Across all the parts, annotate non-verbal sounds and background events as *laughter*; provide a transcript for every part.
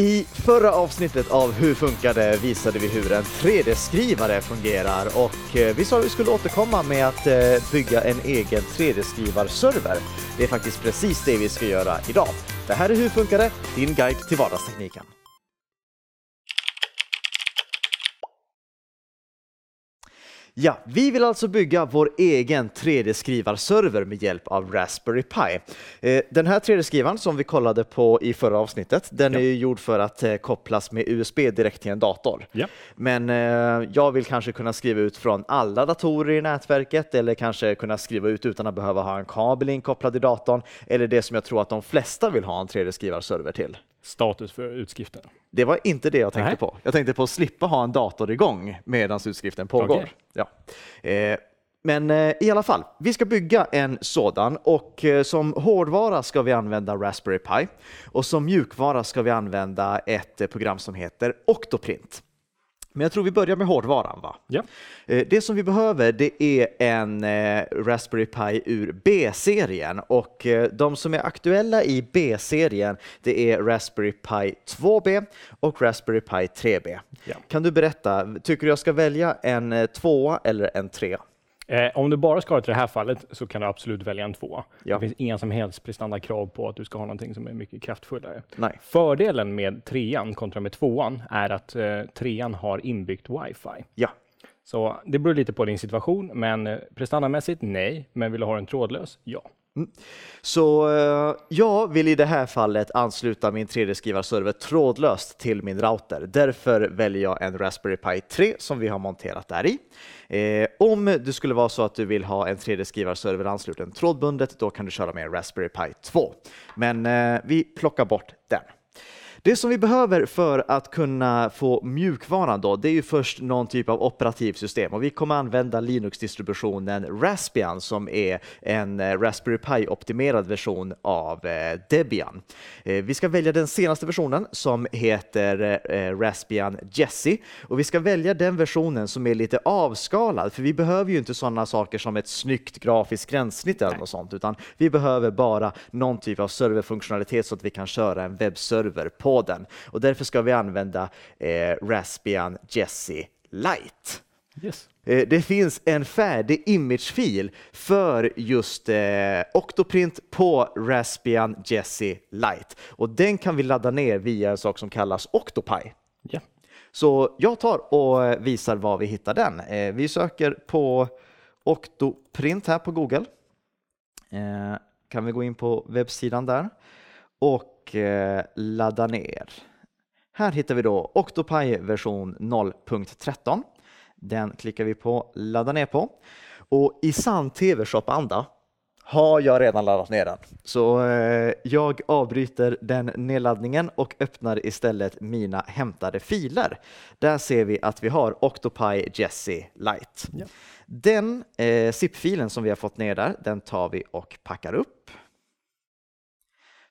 I förra avsnittet av Hur funkar det visade vi hur en 3D-skrivare fungerar och eh, vi sa att vi skulle återkomma med att eh, bygga en egen 3D-skrivarserver. Det är faktiskt precis det vi ska göra idag. Det här är Hur funkar det? Din guide till vardagstekniken. Ja, vi vill alltså bygga vår egen 3D-skrivarserver med hjälp av Raspberry Pi. Eh, den här 3D-skrivaren som vi kollade på i förra avsnittet, den ja. är ju gjord för att eh, kopplas med USB direkt till en dator. Ja. Men eh, jag vill kanske kunna skriva ut från alla datorer i nätverket eller kanske kunna skriva ut utan att behöva ha en kabel inkopplad i datorn eller det som jag tror att de flesta vill ha en 3D-skrivarserver till status för utskriften. Det var inte det jag tänkte Nej. på. Jag tänkte på att slippa ha en dator igång medan utskriften pågår. Okay. Ja. Eh, men eh, i alla fall, vi ska bygga en sådan och eh, som hårdvara ska vi använda Raspberry Pi och som mjukvara ska vi använda ett program som heter Octoprint. Men jag tror vi börjar med hårdvaran va? Ja. Eh, det som vi behöver det är en eh, Raspberry Pi ur B-serien och eh, de som är aktuella i B-serien det är Raspberry Pi 2B och Raspberry Pi 3B. Ja. Kan du berätta, tycker du jag ska välja en 2 eller en 3? Eh, om du bara ska ha det till det här fallet så kan du absolut välja en tvåa. Ja. Det finns inga som helst prestandakrav på att du ska ha någonting som är mycket kraftfullare. Nej. Fördelen med trean kontra med tvåan är att eh, trean har inbyggt wifi. Ja. Så det beror lite på din situation, men eh, prestandamässigt nej. Men vill du ha en trådlös? Ja. Mm. Så eh, jag vill i det här fallet ansluta min 3D-skrivarserver trådlöst till min router. Därför väljer jag en Raspberry Pi 3 som vi har monterat där i. Eh, om det skulle vara så att du vill ha en 3D-skrivarserver ansluten trådbundet, då kan du köra med en Raspberry Pi 2. Men eh, vi plockar bort den. Det som vi behöver för att kunna få mjukvaran då, det är ju först någon typ av operativsystem och vi kommer använda Linux-distributionen Raspbian som är en eh, Raspberry Pi-optimerad version av eh, Debian. Eh, vi ska välja den senaste versionen som heter Raspbian Jessie och vi ska välja den versionen som är lite avskalad för vi behöver ju inte sådana saker som ett snyggt grafiskt gränssnitt eller något sånt utan vi behöver bara någon typ av serverfunktionalitet så att vi kan köra en webbserver på podden. Och därför ska vi använda eh, Raspbian Jessie Lite. Yes. Eh, det finns en färdig imagefil för just eh, Octoprint på Raspbian Jessie Light. Och den kan vi ladda ner via en sak som kallas Octopi. Yeah. Så jag tar och eh, visar var vi hittar den. Eh, vi söker på Octoprint här på Google. Eh, kan vi gå in på webbsidan där och eh, ladda ner. Här hittar vi då Octopi version 0.13. Den klickar vi på ladda ner på. Och i sann TV-shop-anda har jag redan laddat ner den. Så eh, jag avbryter den nedladdningen och öppnar istället mina hämtade filer. Där ser vi att vi har Octopi Jesse Lite. Ja. Den eh, zip-filen som vi har fått ner där, den tar vi och packar upp.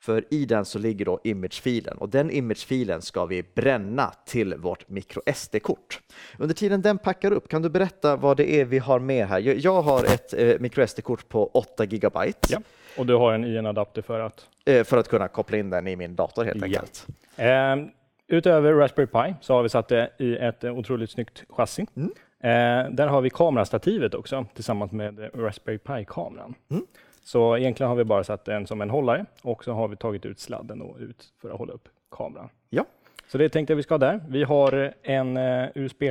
För i den så ligger då imagefilen och den imagefilen ska vi bränna till vårt micro SD-kort. Under tiden den packar upp, kan du berätta vad det är vi har med här? Jag har ett eh, micro SD-kort på 8 GB. Ja. Och du har en IN-adapter för att? Eh, för att kunna koppla in den i min dator helt enkelt. Ja. Ehm, utöver Raspberry Pi så har vi satt det i ett otroligt snyggt chassi. Mm. Eh, där har vi kamerastativet också tillsammans med Raspberry Pi-kameran. Mm. Så egentligen har vi bara satt den som en hållare och så har vi tagit ut sladden och ut för att hålla upp kameran. Ja. Så det tänkte jag vi ska ha där. Vi har en eh, USB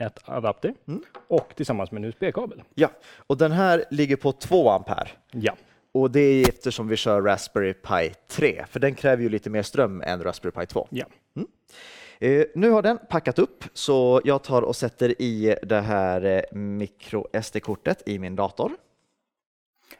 nätadapter mm. och tillsammans med en USB-kabel. Ja, och den här ligger på 2 ampere. Ja. Och det är eftersom vi kör Raspberry Pi 3, för den kräver ju lite mer ström än Raspberry Pi 2. Ja. Mm. Eh, nu har den packat upp, så jag tar och sätter i det här eh, micro SD-kortet i min dator.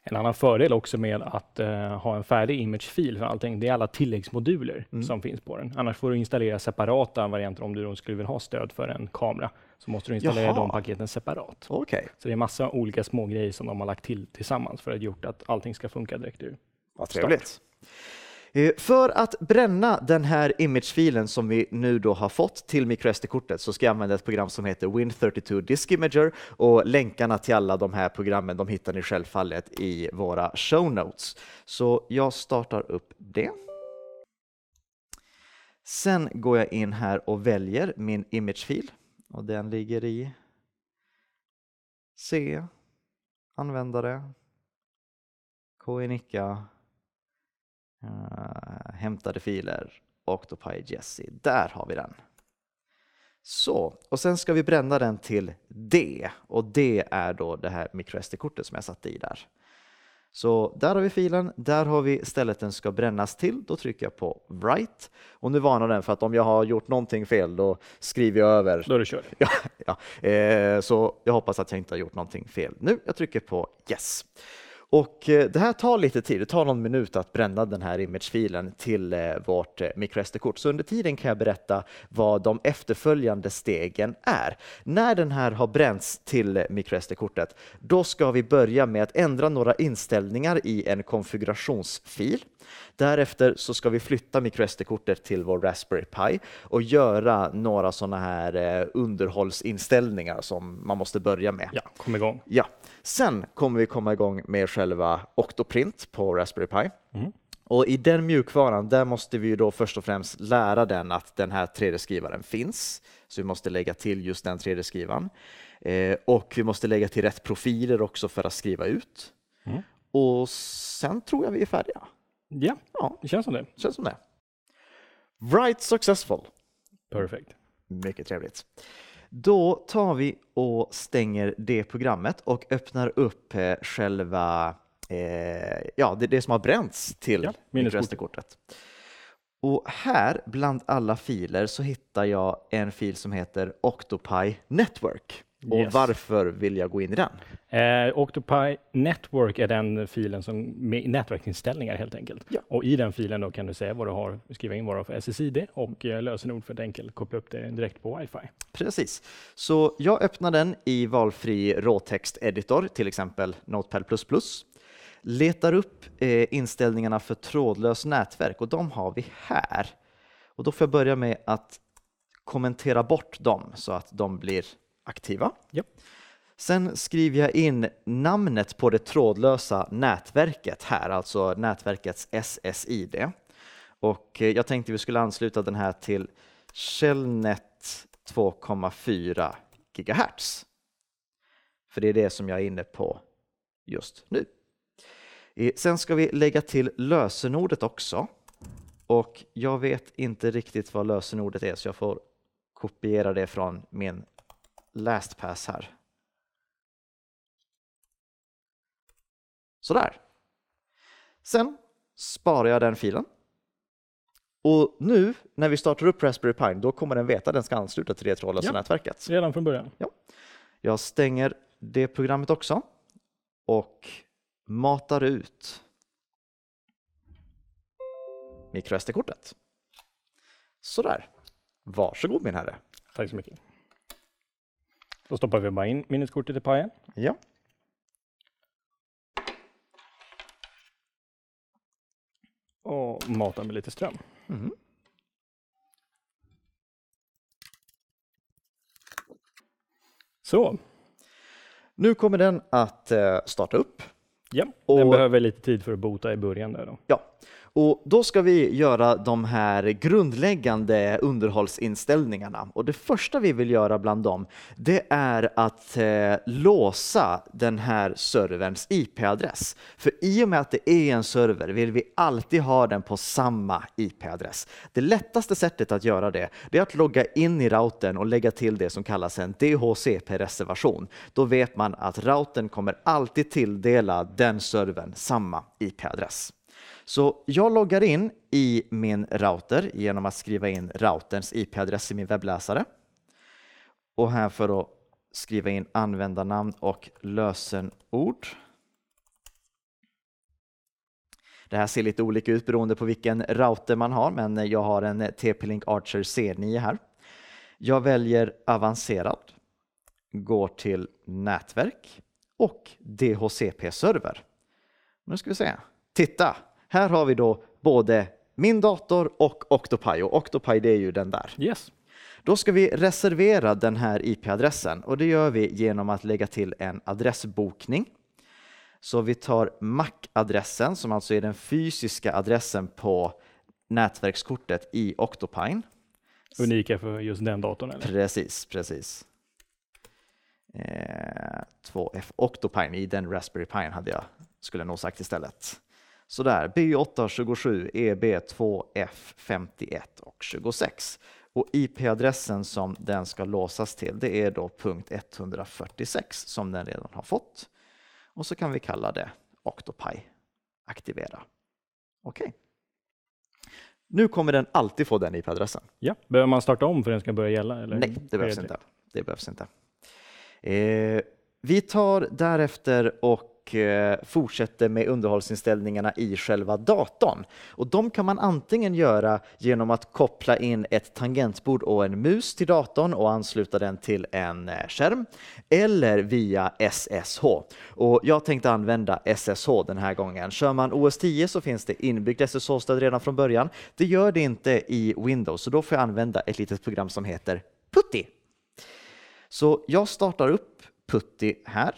En annan fördel också med att eh, ha en färdig imagefil för allting, det är alla tilläggsmoduler mm. som finns på den. Annars får du installera separata varianter om du skulle vilja ha stöd för en kamera. Så måste du installera Jaha. de paketen separat. Okay. Så det är massa olika små grejer som de har lagt till tillsammans för att gjort att allting ska funka direkt ur. Vad trevligt. Start. Eh, för att bränna den här imagefilen som vi nu då har fått till microSD-kortet så ska jag använda ett program som heter Win32 Disk Imager och länkarna till alla de här programmen de hittar ni självfallet i våra show notes. Så jag startar upp det. Sen går jag in här och väljer min imagefil och den ligger i C, användare, KNICA Eh, hämtade filer, Octopi Jesse. Där har vi den. Så, och sen ska vi bränna den till D och det är då det här microSD-kortet som jag satte i där. Så där har vi filen, där har vi stället den ska brännas till. Då trycker jag på write och nu varnar den för att om jag har gjort någonting fel då skriver jag över. Då är det kört. Ja, ja. Eh, så jag hoppas att jag inte har gjort någonting fel nu. Jag trycker på yes. Och eh, det här tar lite tid, det tar någon minut att bränna den här imagefilen till eh, vårt eh, microSD-kort. Så under tiden kan jag berätta vad de efterföljande stegen är. När den här har bränts till microSD-kortet, då ska vi börja med att ändra några inställningar i en konfigurationsfil. Därefter så ska vi flytta microSD-kortet till vår Raspberry Pi och göra några sådana här underhållsinställningar som man måste börja med. Ja, kom igång. Ja. Sen kommer vi komma igång med själva Octoprint på Raspberry Pi. Mm. Och i den mjukvaran, där måste vi då först och främst lära den att den här 3D-skrivaren finns. Så vi måste lägga till just den 3D-skrivaren. Eh, och vi måste lägga till rätt profiler också för att skriva ut. Mm. Och sen tror jag vi är färdiga. Ja, ja. det känns som det. känns som det. Write successful. Perfect. Mycket trevligt. Då tar vi och stänger det programmet och öppnar upp eh, själva, eh, ja, det, det, som har bränts till ja, minneskortet. Och här, bland alla filer, så hittar jag en fil som heter Octopi Network. Och yes. varför vill jag gå in i den? Eh, Octopi Network är den filen som med nätverksinställningar helt enkelt. Ja. Och i den filen då kan du säga vad du har, skriva in vad du har för SSID och eh, lösenord för att enkelt koppla upp det direkt på wifi. Precis, så jag öppnar den i valfri råtexteditor, till exempel Notepad++. Letar upp eh, inställningarna för trådlöst nätverk och de har vi här. Och då får jag börja med att kommentera bort dem så att de blir aktiva. Ja. Sen skriver jag in namnet på det trådlösa nätverket här, alltså nätverkets SSID. Och eh, jag tänkte vi skulle ansluta den här till Shellnet 2,4 GHz. För det är det som jag är inne på just nu. Eh, sen ska vi lägga till lösenordet också. Och jag vet inte riktigt vad lösenordet är så jag får kopiera det från min last pass här. Sådär. Sen sparar jag den filen. Och nu när vi startar upp Raspberry Pi, då kommer den veta att den ska ansluta till det trådlösa ja, nätverket. Redan från början. Ja. Jag stänger det programmet också och matar ut mikrosd-kortet. Sådär. Varsågod min herre. Tack så mycket. Då stoppar vi bara in minneskortet i pajen. Ja. Och matar med lite ström. Mm. Så. Nu kommer den att eh, starta upp. Ja, och, den behöver lite tid för att bota i början. Där då. Ja, och då ska vi göra de här grundläggande underhållsinställningarna. Och det första vi vill göra bland dem, det är att eh, låsa den här serverns IP-adress. För i och med att det är en server vill vi alltid ha den på samma IP-adress. Det lättaste sättet att göra det, det är att logga in i routern och lägga till det som kallas en DHCP-reservation. Då vet man att routern kommer alltid tilldela den servern samma IP-adress. Så jag loggar in i min router genom att skriva in routerns IP-adress i min webbläsare. Och här för att skriva in användarnamn och lösenord. Det här ser lite olika ut beroende på vilken router man har, men jag har en TP-Link Archer C9 här. Jag väljer avancerad, går till nätverk och DHCP-server. Nu ska vi se. Titta! Här har vi då både min dator och Octopi. Och Octopi, det är ju den där. Yes. Då ska vi reservera den här IP-adressen och det gör vi genom att lägga till en adressbokning. Så vi tar MAC-adressen som alltså är den fysiska adressen på nätverkskortet i Octopine. Unika för just den datorn? Eller? Precis, precis. Eh, 2F Octopine i den Raspberry Pi hade jag, skulle jag nog sagt istället. Sådär, B827 EB2F51 och 26. Och IP-adressen som den ska låsas till det är då punkt 146 som den redan har fått. Och så kan vi kalla det Octopi aktivera. Okej. Okay. Nu kommer den alltid få den IP-adressen. Ja, Behöver man starta om för att den ska börja gälla? Eller? Nej, det behövs inte. Det behövs inte. Eh, vi tar därefter och och eh, fortsätter med underhållsinställningarna i själva datorn. Och de kan man antingen göra genom att koppla in ett tangentbord och en mus till datorn och ansluta den till en eh, skärm eller via SSH. Och jag tänkte använda SSH den här gången. Kör man OS 10 så finns det inbyggt SSH-stöd redan från början. Det gör det inte i Windows så då får jag använda ett litet program som heter Putty. Så jag startar upp Putty här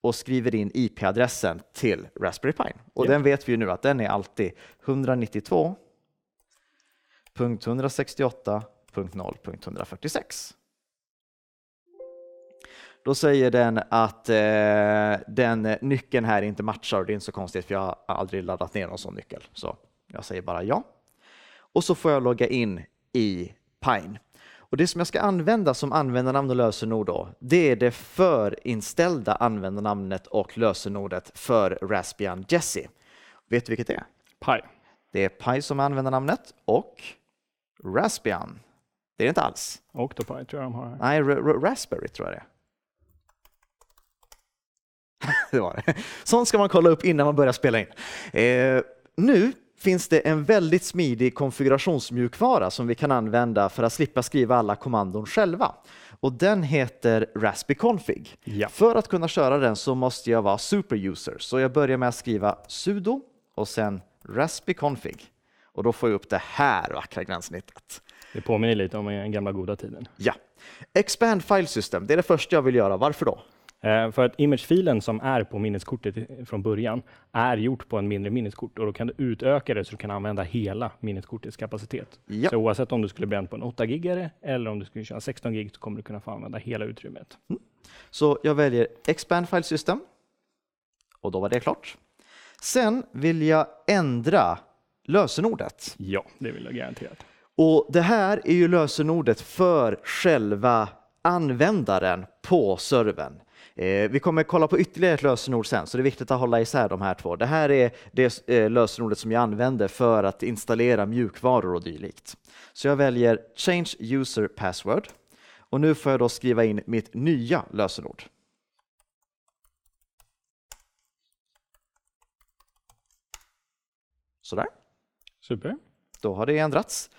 och skriver in IP-adressen till Raspberry Pi. Och yep. den vet vi ju nu att den är alltid 192.168.0.146. Då säger den att eh, den nyckeln här inte matchar och det är inte så konstigt för jag har aldrig laddat ner någon sån nyckel. Så jag säger bara ja. Och så får jag logga in i Pine. Och det som jag ska använda som användarnamn och lösenord då, det är det förinställda användarnamnet och lösenordet för Raspbian Jessie. Vet du vilket det är? Pi. Det är Pi som är användarnamnet och Raspbian. Det är det inte alls. Octopi tror jag de har. Nej, Raspberry tror jag det är. *laughs* det var det. Sånt ska man kolla upp innan man börjar spela in. Eh, nu finns det en väldigt smidig konfigurationsmjukvara som vi kan använda för att slippa skriva alla kommandon själva. Och den heter Raspi Config. Ja. För att kunna köra den så måste jag vara superuser, så jag börjar med att skriva sudo och sen Raspi Config. Och då får jag upp det här vackra gränssnittet. Det påminner lite om den gamla goda tiden. Ja. Expand Filesystem det är det första jag vill göra. Varför då? Eh, för att imagefilen som är på minneskortet från början är gjort på en mindre minneskort och då kan du utöka det så du kan använda hela minneskortets kapacitet. Ja. Så oavsett om du skulle bränna på en 8 gigare eller om du skulle köra 16 gig så kommer du kunna få använda hela utrymmet. Mm. Så jag väljer expand file system och då var det klart. Sen vill jag ändra lösenordet. Ja, det vill jag garanterat. Och det här är ju lösenordet för själva användaren på servern. Eh, vi kommer kolla på ytterligare ett lösenord sen, så det är viktigt att hålla isär de här två. Det här är det eh, lösenordet som jag använder för att installera mjukvaror och dylikt. Så jag väljer Change User Password och nu får jag då skriva in mitt nya lösenord. Sådär. Super. Då har det ändrats.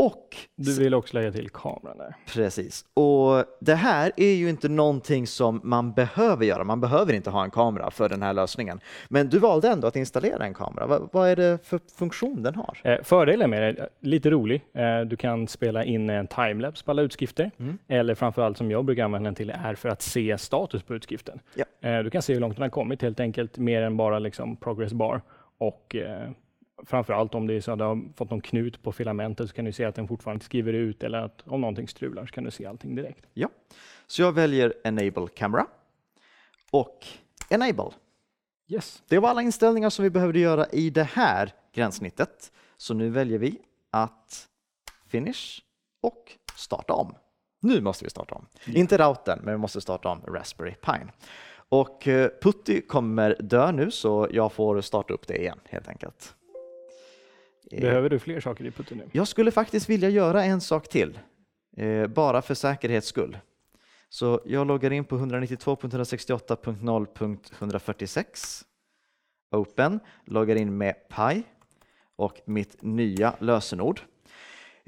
Och... Du vill också lägga till kameran där. Precis. Och det här är ju inte någonting som man behöver göra. Man behöver inte ha en kamera för den här lösningen. Men du valde ändå att installera en kamera. vad, vad är det för funktion den har? Eh, fördelen med det, eh, lite rolig. Eh, du kan spela in en timelapse på alla utskrifter. Mm. Eller framförallt som jag brukar använda den till är för att se status på utskriften. Ja. du kan se hur långt den har kommit helt enkelt, mer än bara liksom progress bar och Framförallt om det är så att det har fått någon knut på filamentet så kan du se att den fortfarande skriver ut eller att om någonting strular så kan du se allting direkt. Ja, så jag väljer Enable Camera och Enable. Yes. Det var alla inställningar som vi behövde göra i det här gränssnittet. Så nu väljer vi att Finish och starta om. Nu måste vi starta om. Mm. Inte routern, men vi måste starta om Raspberry Pine. Och eh, Putty kommer dö nu så jag får starta upp det igen helt enkelt. Eh, Behöver du fler saker i putten nu? Jag skulle faktiskt vilja göra en sak till, eh, bara för säkerhets skull. Så jag loggar in på 192.168.0.146 Open, loggar in med Pi och mitt nya lösenord.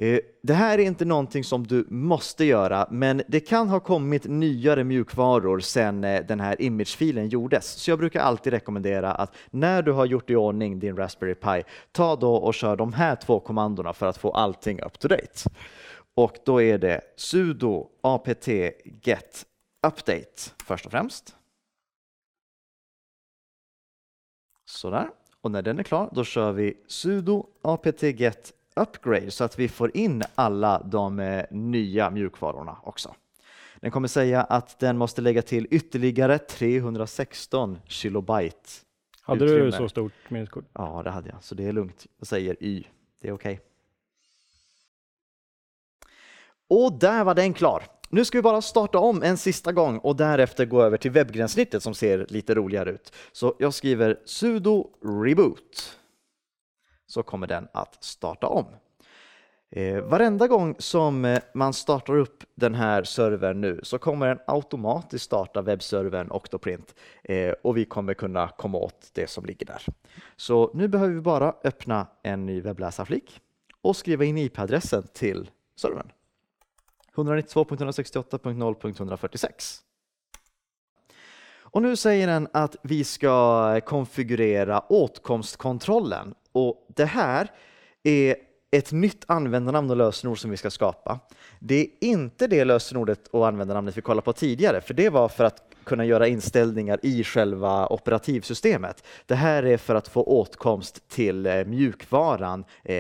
Eh, det här är inte någonting som du måste göra, men det kan ha kommit nyare mjukvaror sedan eh, den här imagefilen gjordes. Så jag brukar alltid rekommendera att när du har gjort i ordning din Raspberry Pi, ta då och kör de här två kommandona för att få allting up to date. Och då är det sudo apt get update först och främst. Sådär. Och när den är klar, då kör vi sudo apt get upgrade så att vi får in alla de eh, nya mjukvarorna också. Den kommer säga att den måste lägga till ytterligare 316 kilobyte. Hade utrymme. du så stort minneskort? Ja, det hade jag, så det är lugnt. Jag säger Y, det är okej. Okay. Och där var den klar. Nu ska vi bara starta om en sista gång och därefter gå över till webbgränssnittet som ser lite roligare ut. Så jag skriver sudo reboot så kommer den att starta om. Eh, varenda gång som eh, man startar upp den här servern nu så kommer den automatiskt starta webbservern Octoprint eh, och vi kommer kunna komma åt det som ligger där. Så nu behöver vi bara öppna en ny webbläsarflik och skriva in IP-adressen till servern. 192.168.0.146 och nu säger den att vi ska konfigurera åtkomstkontrollen. Och det här är ett nytt användarnamn och lösenord som vi ska skapa. Det är inte det lösenordet och användarnamnet vi kollade på tidigare, för det var för att kunna göra inställningar i själva operativsystemet. Det här är för att få åtkomst till eh, mjukvaran eh,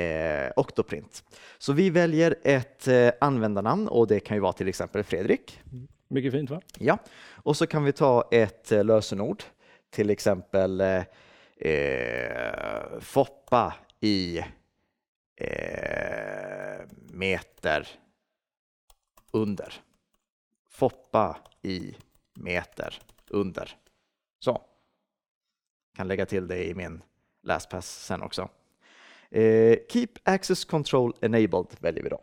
Octoprint. Så vi väljer ett eh, användarnamn och det kan ju vara till exempel Fredrik. Mm. Mycket fint va? Ja, och så kan vi ta ett eh, lösenord, till exempel eh, eh, Foppa i eh, meter under. Foppa i meter under. Så. Kan lägga till det i min LastPass sen också. Eh, keep Access Control Enabled väljer vi då.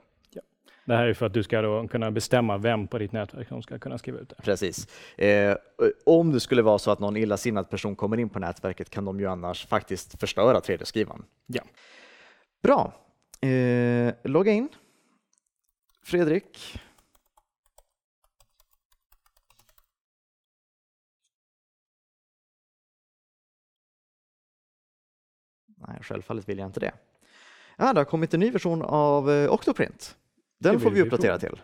Det här är för att du ska då kunna bestämma vem på ditt nätverk som ska kunna skriva ut det. Precis. Eh, om det skulle vara så att någon illasinnad person kommer in på nätverket kan de ju annars faktiskt förstöra 3D-skrivaren. Ja. Bra. Eh, logga in. Fredrik. Nej, självfallet vill jag inte det. Ja, det har kommit en ny version av eh, Octoprint. Den får vi uppdatera till.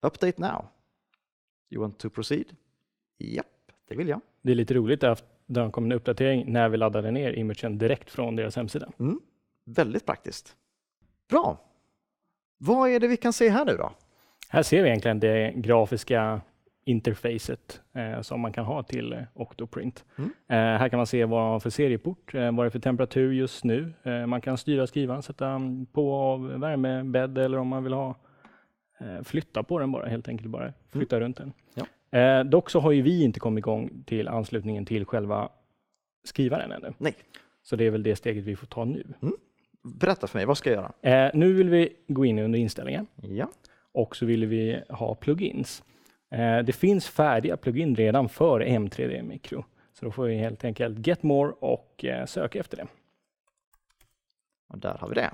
Update now. You want to proceed? Japp, det vill jag. Det är lite roligt att det kom en uppdatering när vi laddade ner imagen direkt från deras hemsida. Mm. Väldigt praktiskt. Bra. Vad är det vi kan se här nu då? Här ser vi egentligen det grafiska interfacet eh, som man kan ha till eh, Octoprint. Mm. Eh, här kan man se vad man har för serieport, eh, vad det är för temperatur just nu. Eh, man kan styra skrivaren, sätta på av värmebädd eller om man vill ha eh, flytta på den bara, helt enkelt bara flytta mm. runt den. Ja. dock så har ju vi inte kommit igång till anslutningen till själva skrivaren ännu. Nej. Så det är väl det steget vi får ta nu. Mm. Berätta för mig, vad ska jag göra? nu vill vi gå in under inställningar. Ja. Och så vill vi ha plugins. Eh, det finns färdiga plugin redan för M3D Micro, så då får vi helt enkelt Get More och eh, söka efter det. Och där har vi det.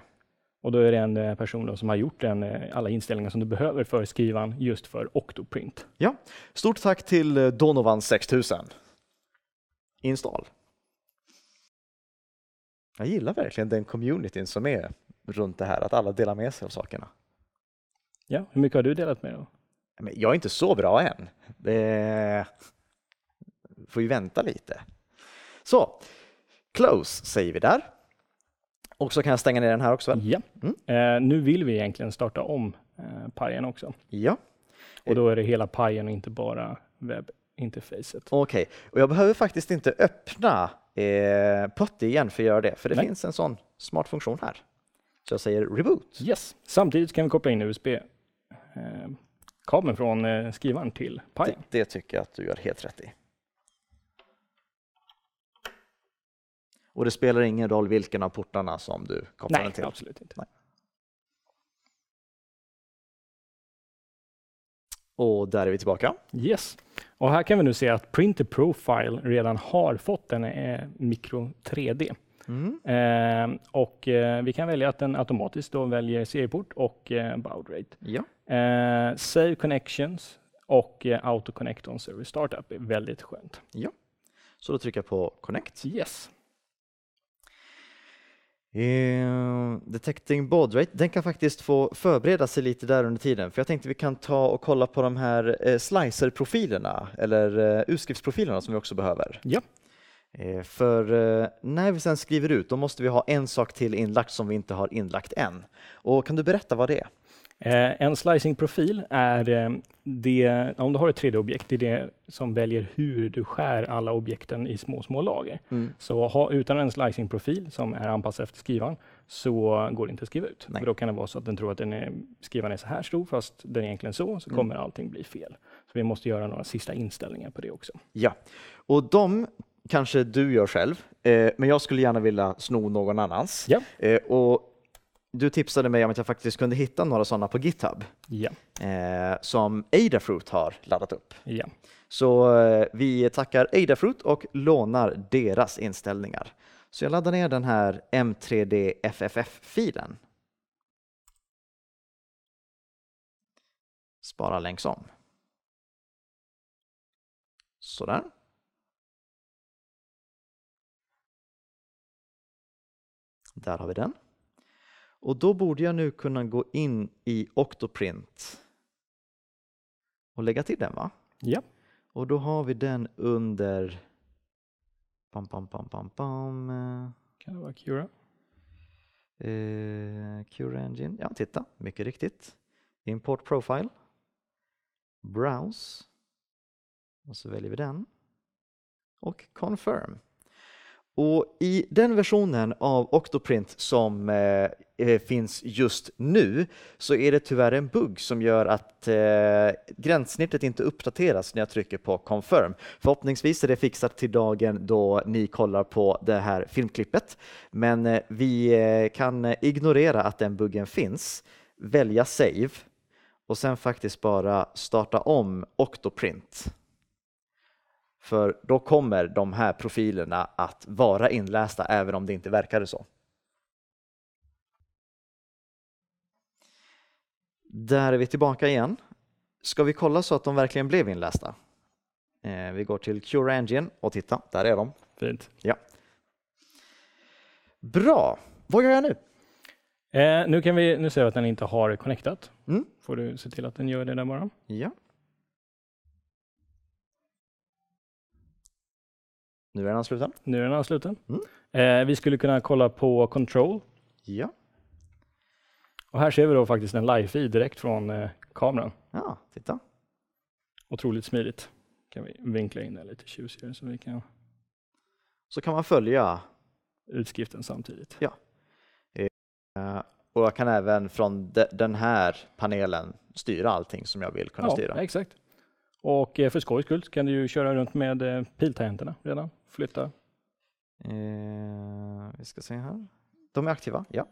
Och då är det en eh, person som har gjort den, alla inställningar som du behöver för skrivan just för Octoprint. Ja, stort tack till Donovan6000. Install. Jag gillar verkligen den communityn som är runt det här, att alla delar med sig av sakerna. Ja, hur mycket har du delat med dig jag är inte så bra än. Det får ju vänta lite. Så, close säger vi där. Och så kan jag stänga ner den här också? Väl? Ja. Mm. Eh, nu vill vi egentligen starta om eh, pajen också. Ja. Och då är det hela pajen och inte bara webbinterfacet. Okej, okay. och jag behöver faktiskt inte öppna eh, Putty igen för att göra det, för det Nej. finns en sån smart funktion här. Så jag säger reboot. Yes. Samtidigt kan vi koppla in USB eh, kabeln från eh, skrivaren till pajen. Det, det tycker jag att du gör helt rätt i. Och det spelar ingen roll vilken av portarna som du kopplar Nej, den till? Nej, absolut inte. Nej. Och där är vi tillbaka. Yes. Och här kan vi nu se att Printer Profile redan har fått en eh, Micro 3D. Mm. Eh, och eh, vi kan välja att den automatiskt då väljer serieport och eh, baud rate. Ja. Eh, save connections och eh, auto connect on server startup är väldigt skönt. Ja, så då trycker jag på connect. Yes. Uh, detecting baud rate, den kan faktiskt få förbereda sig lite där under tiden, för jag tänkte vi kan ta och kolla på de här eh, slicer-profilerna, eller eh, utskriftsprofilerna som vi också behöver. Ja. Eh, för eh, när vi sen skriver ut, då måste vi ha en sak till inlagt som vi inte har inlagt än. Och kan du berätta vad det är? Eh, en slicing-profil är det, om du har ett 3D-objekt, det är det som väljer hur du skär alla objekten i små, små lager. Mm. Så ha, utan en slicing-profil som är anpassad efter skrivaren så går det inte att skriva ut. För då kan det vara så att den tror att den är, skrivaren är så här stor, fast den är egentligen så, så mm. kommer allting bli fel. Så vi måste göra några sista inställningar på det också. Ja, och de kanske du gör själv, eh, men jag skulle gärna vilja sno någon annans. Ja. Eh, och du tipsade mig om att jag faktiskt kunde hitta några sådana på GitHub ja. eh, som Adafruit har laddat upp. Ja. Så eh, vi tackar Adafruit och lånar deras inställningar. Så jag laddar ner den här M3DFFF-filen. Spara längs om. Sådär. Där har vi den. Och då borde jag nu kunna gå in i Octoprint och lägga till den va? Ja. Och då har vi den under pam, pam, pam, pam, pam. Kan det vara Cura? Eh, Cura Engine, ja titta, mycket riktigt. Import Profile, Browse och så väljer vi den och Confirm. Och I den versionen av Octoprint som eh, eh, finns just nu så är det tyvärr en bugg som gör att eh, gränssnittet inte uppdateras när jag trycker på confirm. Förhoppningsvis är det fixat till dagen då ni kollar på det här filmklippet. Men eh, vi eh, kan ignorera att den buggen finns, välja save och sen faktiskt bara starta om Octoprint. För då kommer de här profilerna att vara inlästa även om det inte verkade så. Där är vi tillbaka igen. Ska vi kolla så att de verkligen blev inlästa? Eh, vi går till Cure Engine och titta, där är de. Fint. Ja. Bra, vad gör jag nu? Eh, nu, kan vi, nu ser jag att den inte har connectat. Mm. Får du se till att den gör det där bara. Ja. Nu är den ansluten. Nu är den ansluten. Mm. Eh, vi skulle kunna kolla på Control. Ja. Och här ser vi då faktiskt en live-feed direkt från eh, kameran. Ja, titta. Otroligt smidigt. Kan vi vinkla in den lite tjusigare så vi kan... Så kan man följa utskriften samtidigt. Ja. Eh, och jag kan även från de, den här panelen styra allting som jag vill kunna ja, styra. Exakt. Och eh, för skojs skull kan du köra runt med eh, piltangenterna redan flytta? Eh, vi ska se här. De är aktiva, ja.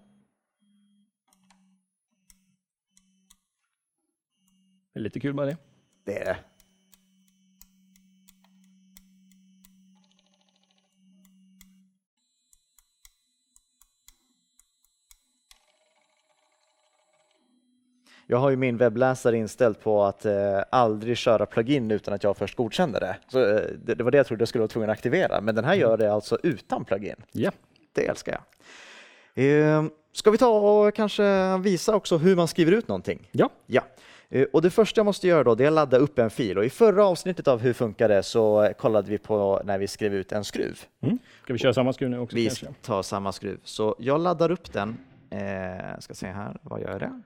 Det är lite kul med det. Det är det. jag har ju min webbläsare inställd på att eh, aldrig köra plugin utan att jag först godkänner det. Så, eh, det. det. var det jag trodde jag skulle vara tvungen att aktivera, men den här mm. gör det alltså utan plugin. Ja. Det älskar jag. Eh, ska vi ta och kanske visa också hur man skriver ut någonting? Ja. ja. Eh, och det första jag måste göra då, det är att ladda upp en fil. Och I förra avsnittet av Hur funkar det så kollade vi på när vi skrev ut en skruv. Mm. Ska vi köra samma skruv nu också? Vi kanske? tar samma skruv. Så jag laddar upp den. Eh, ska se här, vad gör jag det?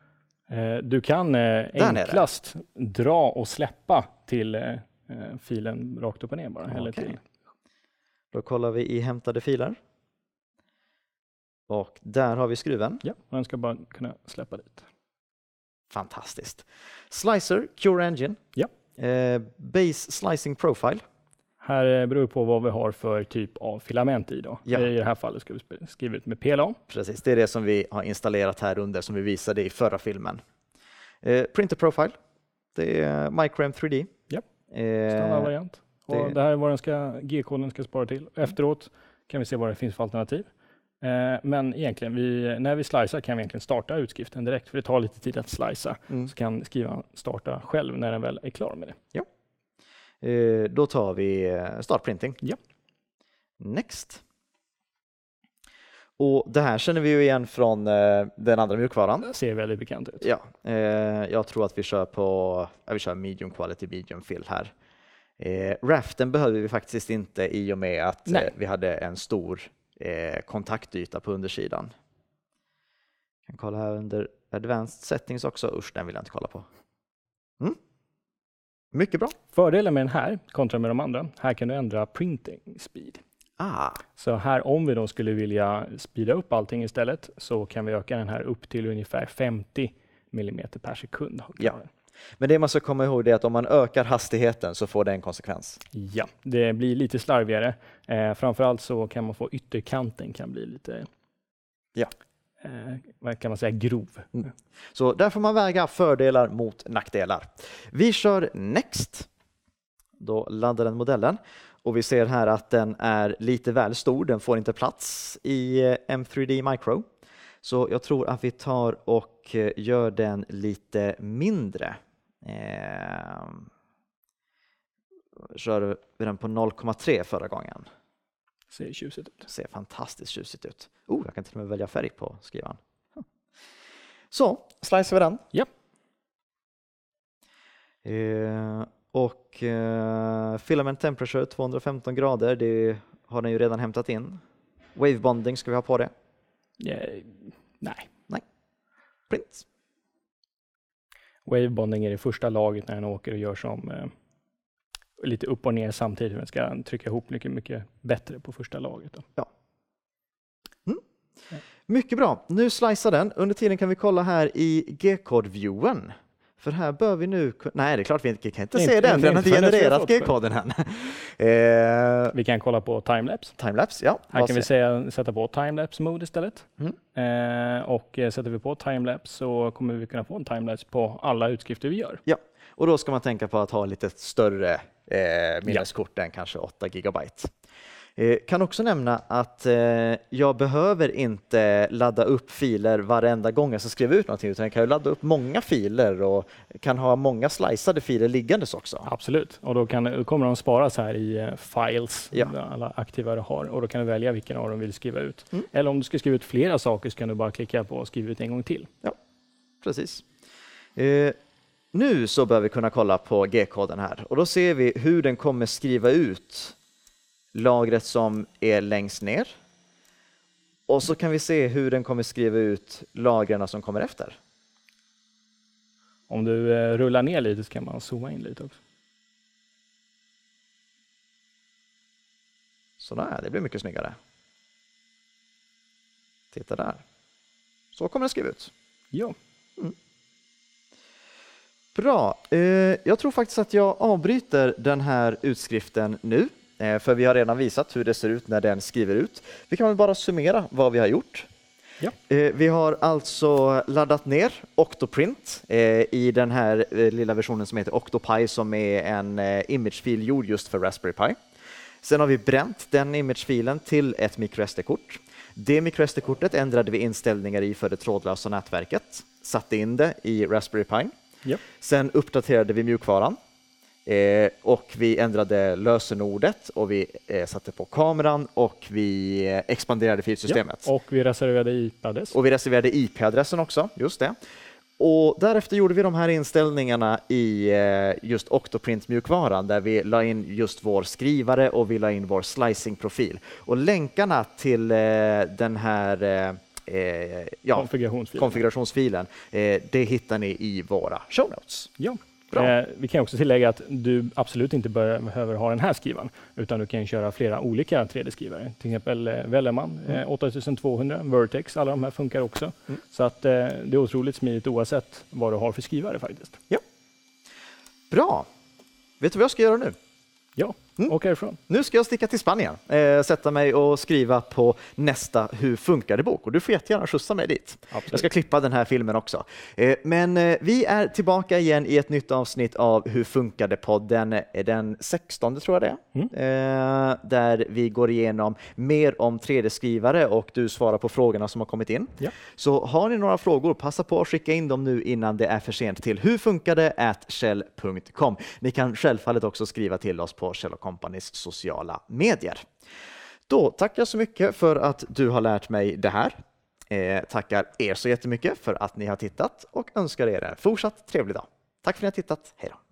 Eh, du kan eh, enklast dra och släppa till eh, filen rakt upp och ner bara. Okay. Eller till. Då kollar vi i hämtade filer. Och där har vi skruven. Ja, och den ska bara kunna släppa dit. Fantastiskt. Slicer, Cure Engine, ja. Base Slicing Profile. Här eh, beror det på vad vi har för typ av filament i. Då. Ja. I det här fallet ska vi skriva ut med PLA. Precis, det är det som vi har installerat här under som vi visade i förra filmen. Eh, printer Profile, det är Microam 3D. Ja, standardvariant. Eh, det... det här är vad den ska, G-koden ska spara till. Mm. Efteråt kan vi se vad det finns för alternativ. Eh, men egentligen, vi, när vi slicear kan vi egentligen starta utskriften direkt, för det tar lite tid att slicea. Mm. Så kan skrivaren starta själv när den väl är klar med det. Ja. Eh, då tar vi eh, Start Printing. Ja. Next. Och det här känner vi ju igen från eh, den andra mjukvaran. Det ser väldigt bekant ut. Ja, jag tror att vi kör på vi kör medium quality, medium fill här. Raften behöver vi faktiskt inte i och med att Nej. vi hade en stor kontaktyta på undersidan. Jag kan kolla här under advanced settings också. Usch, den vill jag inte kolla på. Mm. Mycket bra. Fördelen med den här kontra med de andra, här kan du ändra printing speed. Ah. Så här om vi då skulle vilja speeda upp allting istället så kan vi öka den här upp till ungefär 50 millimeter per sekund. Ja. Men det man ska komma ihåg är att om man ökar hastigheten så får det en konsekvens. Ja, det blir lite slarvigare. Eh, framförallt så kan man få ytterkanten kan bli lite ja. Eh, vad kan man säga, grov. Mm. Så där får man väga fördelar mot nackdelar. Vi kör Next. Då laddar den modellen och vi ser här att den är lite väl stor. Den får inte plats i eh, M3D Micro. Så jag tror att vi tar och eh, gör den lite mindre. Eh, körde vi den på 0,3 förra gången. Ser tjusigt ut. Ser fantastiskt tjusigt ut. Oh, jag kan till och med välja färg på skrivaren. Så, slicear vi den. Ja. Eh, och eh, filament temperature 215 grader, det har den ju redan hämtat in. Wavebonding, ska vi ha på det? Eh, nej. Nej. Print. Wavebonding är det första laget när den åker och gör som eh, lite upp och ner samtidigt, hur den ska trycka ihop mycket, mycket bättre på första laget. Då. Ja. Mm. Mycket bra, nu slicear den. Under tiden kan vi kolla här i g kod viewen För här bör vi nu Nej, det är klart vi inte, kan inte se den, för den har inte genererat G-koden än. Eh, vi kan kolla på timelapse. Timelapse, ja. Här kan vi säga, sätta på timelapse mode istället. Mm. Eh, och eh, sätter vi på timelapse så kommer vi kunna få en timelapse på alla utskrifter vi gör. Ja, och då ska man tänka på att ha lite större eh, minneskort ja. än kanske 8 GB. Eh, kan också nämna att eh, jag behöver inte ladda upp filer varenda gång jag ska skriva ut någonting utan jag kan ju ladda upp många filer och kan ha många sliceade filer liggandes också. Absolut, och då, kan, då kommer de sparas här i eh, files, ja. alla aktiva du har, och då kan du välja vilken av dem du vill skriva ut. Mm. Eller om du ska skriva ut flera saker så kan du bara klicka på skriva ut en gång till. Ja, precis. Eh, nu så bör vi kunna kolla på G-koden här och då ser vi hur den kommer skriva ut lagret som är längst ner. Och så kan vi se hur den kommer skriva ut lagren som kommer efter. Om du eh, rullar ner lite så kan man zooma in lite också. Sådär, det blir mycket snyggare. Titta där. Så kommer den skriva ut. Ja. Mm. Bra. Eh, jag tror faktiskt att jag avbryter den här utskriften nu, eh, för vi har redan visat hur det ser ut när den skriver ut. Vi kan väl bara summera vad vi har gjort. Ja. Eh, vi har alltså laddat ner Octoprint i den här lilla versionen som heter Octopi som är en imagefil gjord just för Raspberry Pi. Sen har vi bränt den imagefilen till ett microSD-kort. Det microSD-kortet ändrade vi inställningar i för det trådlösa nätverket, satte in det i Raspberry Pi. Yep. Sen uppdaterade vi mjukvaran eh, och vi ändrade lösenordet och vi eh, satte på kameran och vi eh, expanderade filsystemet. Yep. Och vi reserverade IP-adress. Och vi reserverade IP-adressen också, just det. Och därefter gjorde vi de här inställningarna i eh, just Octoprint-mjukvaran där vi la in just vår skrivare och vi la in vår slicing-profil. Och länkarna till eh, den här Eh, ja, konfigurationsfilen. konfigurationsfilen. Eh, det hittar ni i våra show notes. Ja. Eh, vi kan också tillägga att du absolut inte behöver ha den här skrivaren, utan du kan köra flera olika 3D-skrivare. Till exempel eh, Wellerman mm. eh, 8200, Vertex, alla de här funkar också. Mm. Så att, eh, det är otroligt smidigt oavsett vad du har för skrivare faktiskt. Ja. Bra! Vet du vad jag ska göra nu? Ja. Mm. Åka ifrån. Nu ska jag sticka till Spanien, eh, sätta mig och skriva på nästa Hur funkar det bok? Och du får jättegärna skjutsa mig dit. Absolut. Jag ska klippa den här filmen också. Eh, men eh, vi är tillbaka igen i ett nytt avsnitt av Hur funkar det podden? Eh, den 16 tror jag det är. Mm. Eh, där vi går igenom mer om 3D-skrivare och du svarar på frågorna som har kommit in. Ja. Så har ni några frågor, passa på att skicka in dem nu innan det är för sent till hurfunkade@shell.com. Ni kan självfallet också skriva till oss på Shell.com Companys sociala medier. Då tackar jag så mycket för att du har lärt mig det här. Eh, tackar er så jättemycket för att ni har tittat och önskar er en fortsatt trevlig dag. Tack för att ni har tittat. Hej då!